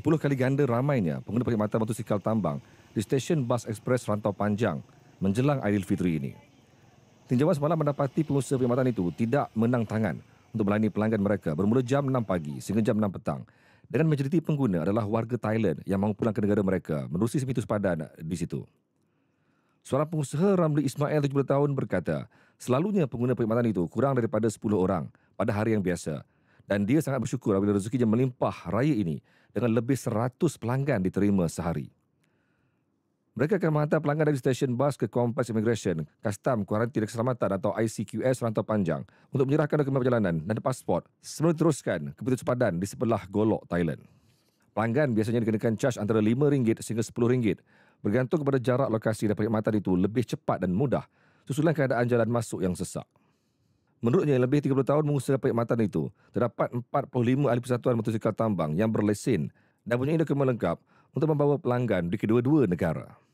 10 kali ganda ramainya pengguna perkhidmatan motosikal tambang di stesen bas ekspres rantau panjang menjelang Aidilfitri ini. Tinjauan semalam mendapati pengusaha perkhidmatan itu tidak menang tangan untuk melayani pelanggan mereka bermula jam 6 pagi sehingga jam 6 petang. Dengan majoriti pengguna adalah warga Thailand yang mahu pulang ke negara mereka menerusi semitus padan di situ. Suara pengusaha Ramli Ismail 70 tahun berkata, selalunya pengguna perkhidmatan itu kurang daripada 10 orang pada hari yang biasa dan dia sangat bersyukur apabila rezekinya melimpah raya ini dengan lebih 100 pelanggan diterima sehari. Mereka akan menghantar pelanggan dari stesen bas ke Kompas Immigration, Custom Kuarantin Keselamatan atau ICQS rantau panjang untuk menyerahkan dokumen perjalanan dan pasport sebelum teruskan ke Pintu Cepadan di sebelah Golok, Thailand. Pelanggan biasanya dikenakan charge antara RM5 sehingga RM10 bergantung kepada jarak lokasi dan perkhidmatan itu lebih cepat dan mudah susulan keadaan jalan masuk yang sesak. Menurutnya, lebih 30 tahun mengusahakan perkhidmatan itu, terdapat 45 ahli persatuan motosikal tambang yang berlesen dan punya dokumen lengkap untuk membawa pelanggan di kedua-dua negara.